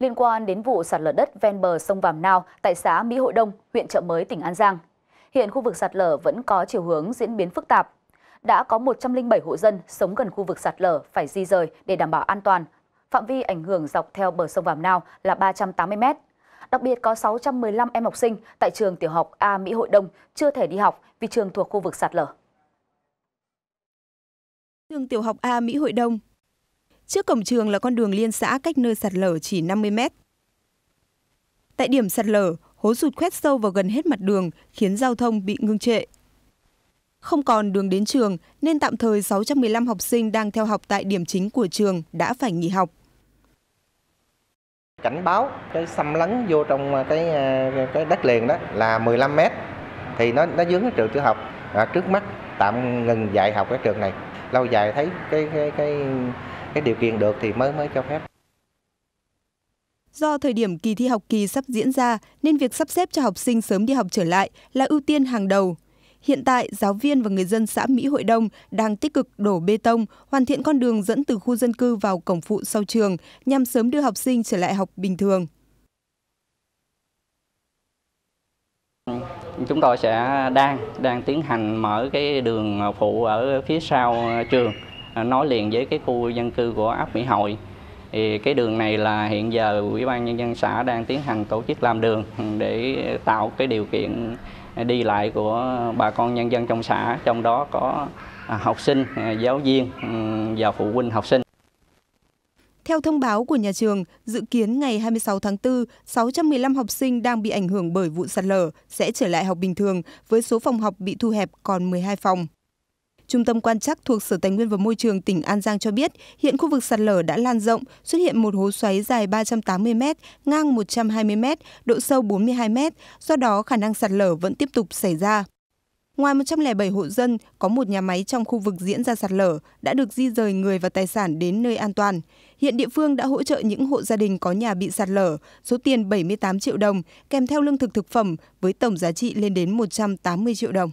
Liên quan đến vụ sạt lở đất ven bờ sông Vàm Nao tại xã Mỹ Hội Đông, huyện Trợ Mới, tỉnh An Giang. Hiện khu vực sạt lở vẫn có chiều hướng diễn biến phức tạp. Đã có 107 hộ dân sống gần khu vực sạt lở phải di rời để đảm bảo an toàn. Phạm vi ảnh hưởng dọc theo bờ sông Vàm Nao là 380 m. Đặc biệt có 615 em học sinh tại trường tiểu học A Mỹ Hội Đông chưa thể đi học vì trường thuộc khu vực sạt lở. Trường tiểu học A Mỹ Hội Đông Trước cổng trường là con đường liên xã cách nơi sạt lở chỉ 50 mét. Tại điểm sạt lở, hố sụt khoét sâu vào gần hết mặt đường, khiến giao thông bị ngưng trệ. Không còn đường đến trường nên tạm thời 615 học sinh đang theo học tại điểm chính của trường đã phải nghỉ học. Cảnh báo cái xâm lấn vô trong à, cái à, cái đất liền đó là 15 mét thì nó nó dướng cái trường tiểu học. À, trước mắt tạm ngừng dạy học cái trường này. Lâu dài thấy cái cái cái cái điều kiện được thì mới mới cho phép. Do thời điểm kỳ thi học kỳ sắp diễn ra nên việc sắp xếp cho học sinh sớm đi học trở lại là ưu tiên hàng đầu. Hiện tại, giáo viên và người dân xã Mỹ Hội Đông đang tích cực đổ bê tông, hoàn thiện con đường dẫn từ khu dân cư vào cổng phụ sau trường nhằm sớm đưa học sinh trở lại học bình thường. Chúng tôi sẽ đang đang tiến hành mở cái đường phụ ở phía sau trường À, nói liền với cái khu dân cư của ấp Mỹ Hội thì cái đường này là hiện giờ ủy ban nhân dân xã đang tiến hành tổ chức làm đường để tạo cái điều kiện đi lại của bà con nhân dân trong xã trong đó có à, học sinh à, giáo viên và phụ huynh học sinh theo thông báo của nhà trường, dự kiến ngày 26 tháng 4, 615 học sinh đang bị ảnh hưởng bởi vụ sạt lở sẽ trở lại học bình thường với số phòng học bị thu hẹp còn 12 phòng. Trung tâm quan trắc thuộc Sở Tài nguyên và Môi trường tỉnh An Giang cho biết, hiện khu vực sạt lở đã lan rộng, xuất hiện một hố xoáy dài 380 m, ngang 120 m, độ sâu 42 m, do đó khả năng sạt lở vẫn tiếp tục xảy ra. Ngoài 107 hộ dân, có một nhà máy trong khu vực diễn ra sạt lở đã được di rời người và tài sản đến nơi an toàn. Hiện địa phương đã hỗ trợ những hộ gia đình có nhà bị sạt lở số tiền 78 triệu đồng kèm theo lương thực thực phẩm với tổng giá trị lên đến 180 triệu đồng.